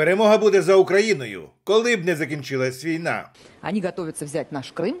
Перемога буде за Україною, коли б не закінчилась війна. Они готовятся взять наш Крым.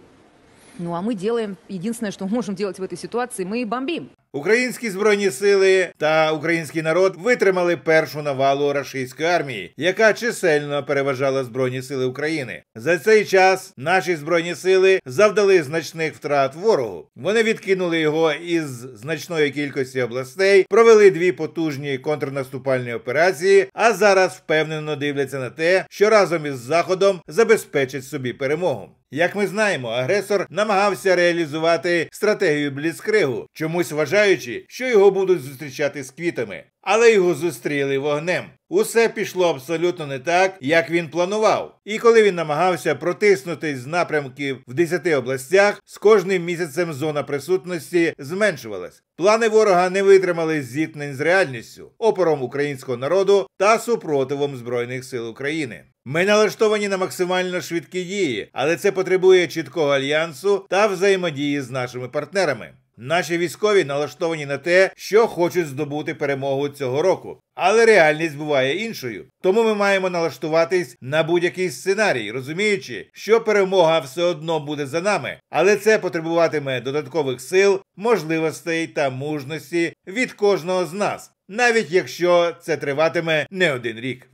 Ну а мы делаем единственное, что можем делать в этой ситуации, мы бомбим. Українські збройні сили та український народ витримали першу навалу рашистської армії, яка чисельно переважала збройні сили України. За цей час наші збройні сили завдали значних втрат ворогу. Вони відкинули його із значної кількості областей, провели дві потужні контрнаступальні операції. А зараз впевнено дивляться на те, що разом із заходом забезпечить собі перемогу. Як ми знаємо, агресор намагався реалізувати стратегію бліцкригу, чомусь вважає вважаючи, що його будуть зустрічати з квітами. Але його зустріли вогнем. Усе пішло абсолютно не так, як він планував. І коли він намагався протиснутись з напрямків в 10 областях, з кожним місяцем зона присутності зменшувалась. Плани ворога не витримали зіткнень з реальністю, опором українського народу та супротивом збройних сил України. Ми налаштовані на максимально швидкі дії, але це потребує чіткого альянсу та взаємодії з нашими партнерами. Наші військові налаштовані на те, що хочуть здобути перемогу цього року, але реальність буває іншою. Тому ми маємо налаштуватись на будь-який сценарій, розуміючи, що перемога все одно буде за нами, але це потребуватиме додаткових сил, можливостей та мужності від кожного з нас, навіть якщо це триватиме не один рік.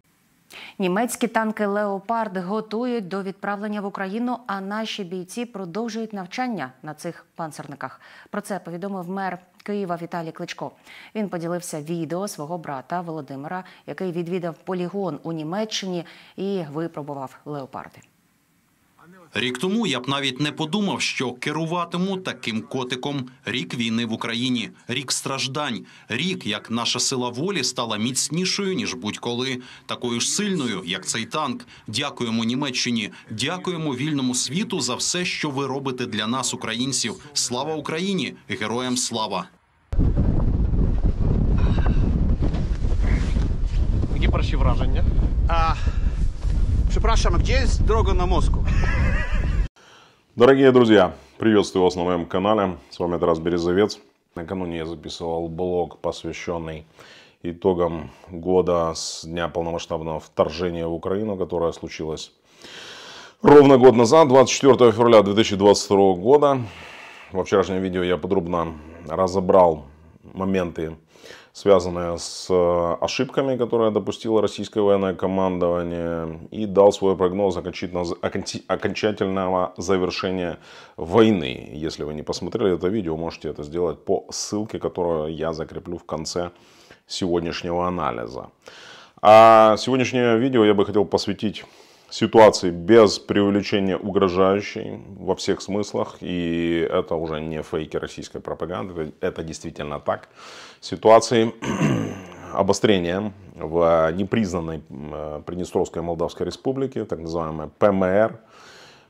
Німецькі танки Леопард готують до відправлення в Україну, а наші бійці продовжують навчання на цих панцерниках. Про це повідомив мер Києва Віталій Кличко. Він поділився відео свого брата Володимира, який відвідав полігон у Німеччині і випробував леопарди. Рік тому я б навіть не подумав, що керуватиму таким котиком рік війни в Україні, рік страждань, рік як наша сила волі стала міцнішою ніж будь-коли, такою ж сильною, як цей танк. Дякуємо Німеччині, дякуємо вільному світу за все, що ви робите для нас, українців. Слава Україні! Героям слава! Які перші враження? А, Przepraszam, gdzie jest droga na Moskwę? Дорогие друзья, приветствую вас на моем канале. С вами Тарас Березовец. Накануне я записывал блог, посвященный итогам года с дня полномасштабного вторжения в Украину, которое случилось ровно год назад, 24 февраля 2022 года. Во вчерашнем видео я подробно разобрал моменты, связанные с э, ошибками, которые допустило российское военное командование, и дал свой прогноз окончательного завершения войны. Если вы не посмотрели это видео, можете это сделать по ссылке, которую я закреплю в конце сегодняшнего анализа. А сегодняшнее видео я бы хотел посвятить ситуации без преувеличения угрожающей во всех смыслах. И это уже не фейки российской пропаганды, это действительно так. Ситуации обострения в непризнанной Приднестровской Молдавской Республике, так называемой ПМР,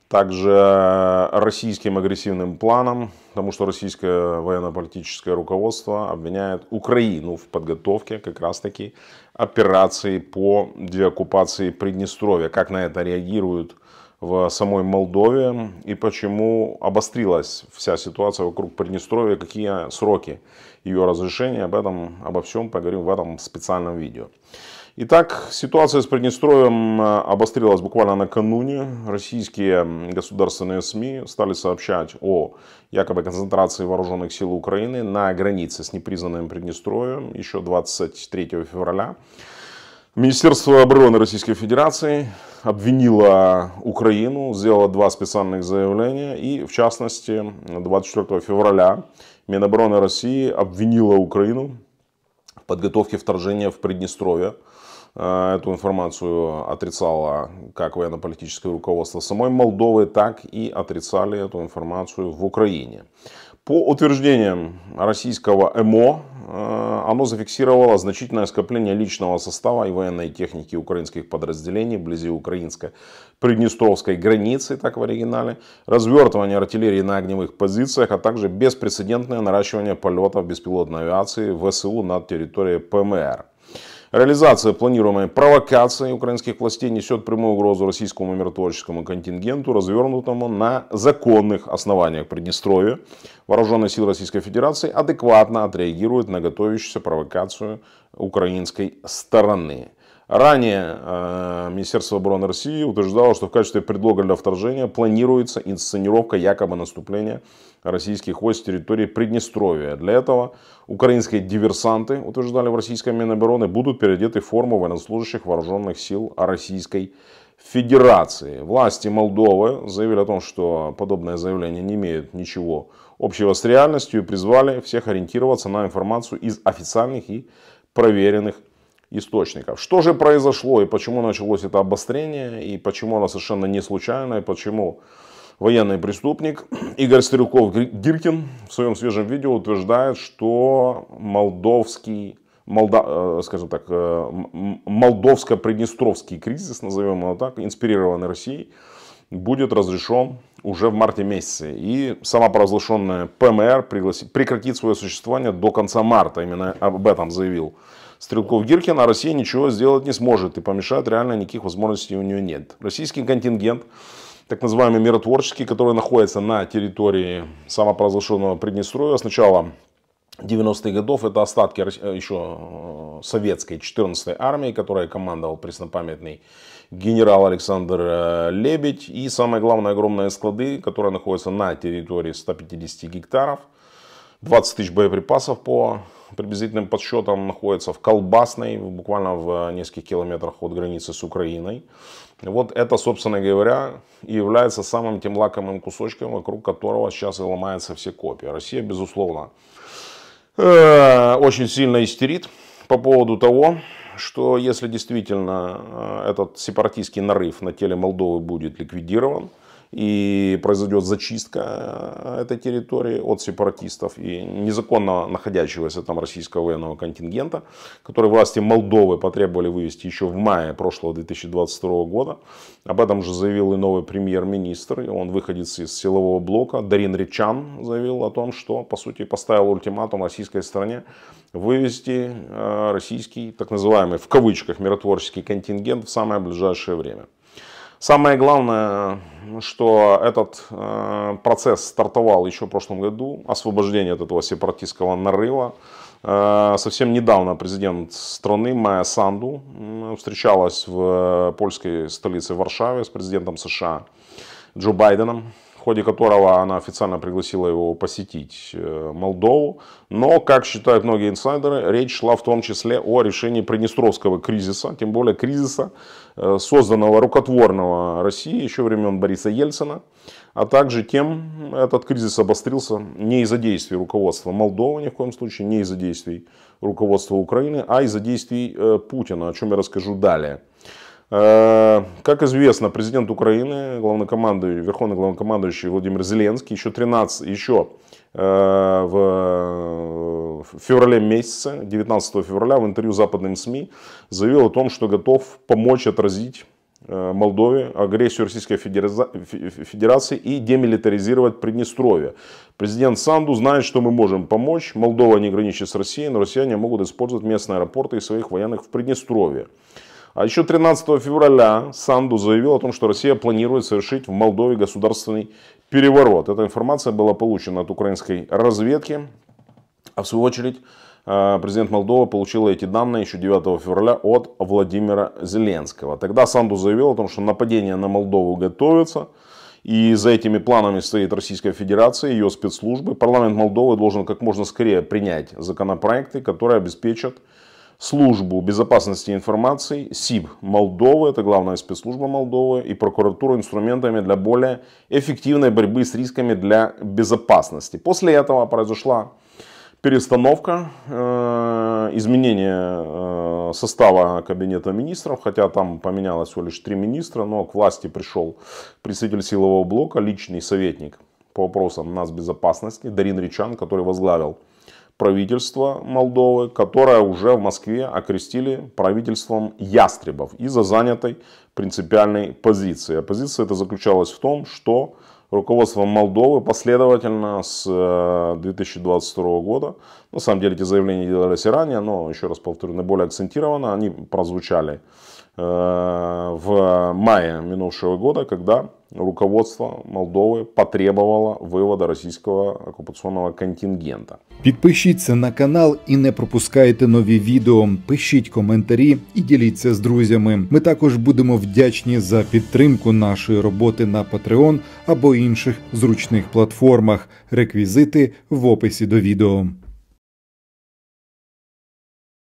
также российским агрессивным планом, потому что российское военно-политическое руководство обвиняет Украину в подготовке как раз-таки операции по деоккупации Приднестровья. Как на это реагируют в самой Молдове и почему обострилась вся ситуация вокруг Приднестровья, какие сроки ее разрешения, об этом, обо всем поговорим в этом специальном видео. Итак, ситуация с Приднестровьем э, обострилась буквально накануне. Российские государственные СМИ стали сообщать о якобы концентрации вооруженных сил Украины на границе с непризнанным Приднестровьем еще 23 февраля. Министерство обороны Российской Федерации обвинило Украину, сделало два специальных заявления и, в частности, 24 февраля Минобороны России обвинило Украину в подготовке вторжения в Приднестровье Э, эту информацию отрицало как военно-политическое руководство самой Молдовы, так и отрицали эту информацию в Украине. По утверждениям российского МО, э, оно зафиксировало значительное скопление личного состава и военной техники украинских подразделений вблизи украинской приднестровской границы, так в оригинале, развертывание артиллерии на огневых позициях, а также беспрецедентное наращивание полетов беспилотной авиации ВСУ над территорией ПМР. Реализация планируемой провокации украинских властей несет прямую угрозу российскому миротворческому контингенту, развернутому на законных основаниях Приднестровья. Вооруженные силы Российской Федерации адекватно отреагируют на готовящуюся провокацию украинской стороны. Ранее э, Министерство обороны России утверждало, что в качестве предлога для вторжения планируется инсценировка якобы наступления российских войск с территории Приднестровья. Для этого украинские диверсанты, утверждали в российской Минобороны, будут переодеты в форму военнослужащих вооруженных сил Российской Федерации. Власти Молдовы заявили о том, что подобное заявление не имеет ничего общего с реальностью и призвали всех ориентироваться на информацию из официальных и проверенных источников. Что же произошло и почему началось это обострение, и почему оно совершенно не случайно, и почему военный преступник Игорь Старюков-Гиркин в своем свежем видео утверждает, что молдовский Молда, э, скажем так, э, молдовско-приднестровский кризис, назовем его так, инспирированный Россией, будет разрешен уже в марте месяце. И самопровозглашенная ПМР прекратит свое существование до конца марта. Именно об этом заявил стрелков Гиркина, а Россия ничего сделать не сможет и помешает реально никаких возможностей у нее нет. Российский контингент, так называемый миротворческий, который находится на территории самопровозглашенного Приднестровья, сначала 90-х годов это остатки э, еще э, советской 14-й армии, которой командовал преснопамятный генерал Александр э, Лебедь. И самое главное, огромные склады, которые находятся на территории 150 гектаров. 20 тысяч боеприпасов по приблизительным подсчетом находится в Колбасной, буквально в э, нескольких километрах от границы с Украиной. Вот это, собственно говоря, и является самым тем лакомым кусочком, вокруг которого сейчас и ломаются все копии. Россия, безусловно, э, очень сильно истерит по поводу того, что если действительно э, этот сепаратистский нарыв на теле Молдовы будет ликвидирован, и произойдет зачистка э, этой территории от сепаратистов и незаконно находящегося там российского военного контингента, который власти Молдовы потребовали вывести еще в мае прошлого 2022 года. Об этом же заявил и новый премьер-министр, он выходит из силового блока, Дарин Ричан заявил о том, что, по сути, поставил ультиматум российской стране вывести э, российский, так называемый, в кавычках, миротворческий контингент в самое ближайшее время. Самое главное, что этот э, процесс стартовал еще в прошлом году, освобождение от этого сепаратистского нарыва. Э, совсем недавно президент страны Майя Санду встречалась в э, польской столице Варшаве с президентом США Джо Байденом ходе которого она официально пригласила его посетить э, Молдову. Но, как считают многие инсайдеры, речь шла в том числе о решении Приднестровского кризиса, тем более кризиса, э, созданного рукотворного России еще времен Бориса Ельцина, а также тем этот кризис обострился не из-за действий руководства Молдовы, ни в коем случае, не из-за действий руководства Украины, а из-за действий э, Путина, о чем я расскажу далее. Э, как известно, президент Украины, главнокомандующий, верховный главнокомандующий Владимир Зеленский еще 13, еще э, в феврале месяце, 19 февраля, в интервью западным СМИ заявил о том, что готов помочь отразить э, Молдове, агрессию Российской Федерации и демилитаризировать Приднестровье. Президент Санду знает, что мы можем помочь. Молдова не граничит с Россией, но россияне могут использовать местные аэропорты и своих военных в Приднестровье. А еще 13 февраля Санду заявил о том, что Россия планирует совершить в Молдове государственный переворот. Эта информация была получена от украинской разведки. А в свою очередь э, президент Молдовы получил эти данные еще 9 февраля от Владимира Зеленского. Тогда Санду заявил о том, что нападение на Молдову готовится. И за этими планами стоит Российская Федерация, и ее спецслужбы. Парламент Молдовы должен как можно скорее принять законопроекты, которые обеспечат службу безопасности информации СИБ Молдовы, это главная спецслужба Молдовы, и прокуратуру инструментами для более эффективной борьбы с рисками для безопасности. После этого произошла перестановка, э, изменение э, состава кабинета министров, хотя там поменялось всего лишь три министра, но к власти пришел представитель силового блока, личный советник по вопросам нас безопасности Дарин Ричан, который возглавил правительство Молдовы, которое уже в Москве окрестили правительством ястребов из-за занятой принципиальной позиции. А позиция это заключалась в том, что руководство Молдовы последовательно с 2022 э, года, на самом деле эти заявления делались и ранее, но еще раз повторю, наиболее акцентированно они прозвучали Э, в мае минувшего года, когда руководство Молдови потребовало виводу російського окупаційного контингента. Підпишіться на канал і не пропускайте нові відео. Пишіть коментарі і діліться з друзями. Ми також будемо вдячні за підтримку нашої роботи на Patreon або інших зручних платформах. Реквізити в описі до відео.